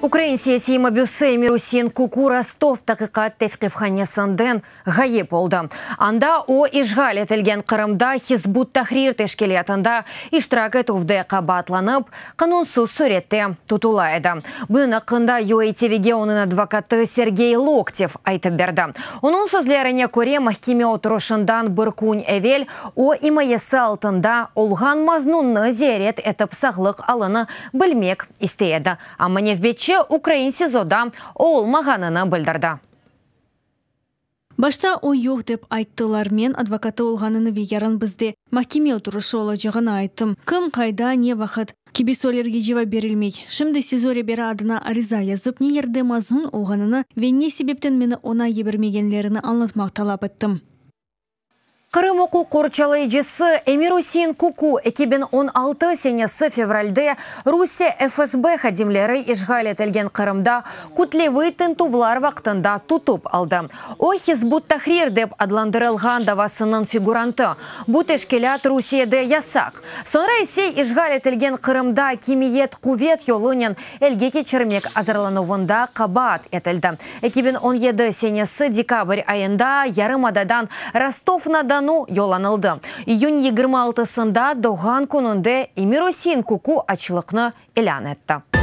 Украин сесима бюсей мирусин куку Ростов тақиқат тевқифханесінден ғайып болды. Анда о ижғал етілген Қырымда Хизбут Тахрир тешкелетінде иштирак етуді қабатланып, қанунсыз суретте тұтылайды. Бұны қында ЮАТВ-ге оның адвокаты Сергей Локтев айтып берді. Оның сөзлеріне көре мәхкеме отырышындан бір күн әвел о имаесі алтында олған мазнунны зерет етіп сағлық алыны білмек істейді. Аманевбетші ерекше Украин сезода олмағанына білдірді. Башта ой жоқ деп айттылар мен адвокаты олғаныны вегерін бізде. Махкеме отырышы олажығына айттым. Кім қайда не вақыт. Кибисолерге жева берілмей. Шымды сезоре бері адына ариза язып, не ерді мазмұн вен не себептен мені она ебірмегенлеріні анлытмақ талап еттім. Қырым оқу қорчалы ежесі Эмир Усейн Куку 2016 сенесі февральде Русия ФСБ хадимлері ешғал етілген Қырымда күтлеві тінтувлар вақтында тұтып алды. Охиз Хизбут Тахрир деп адландырылған давасының фигуранты. Бұт әшкелят Русияде ясақ. Сонра есе ешғал етілген Қырымда кемиет кувет елінен әлге кечірмек азырлануында қабат әтілді. 2017 сенесі декабрь айында ярым ададан ростов куну йоланылды. Июнь 26-сында Доған күнінде Имиросин куку ачлықны элән әтті.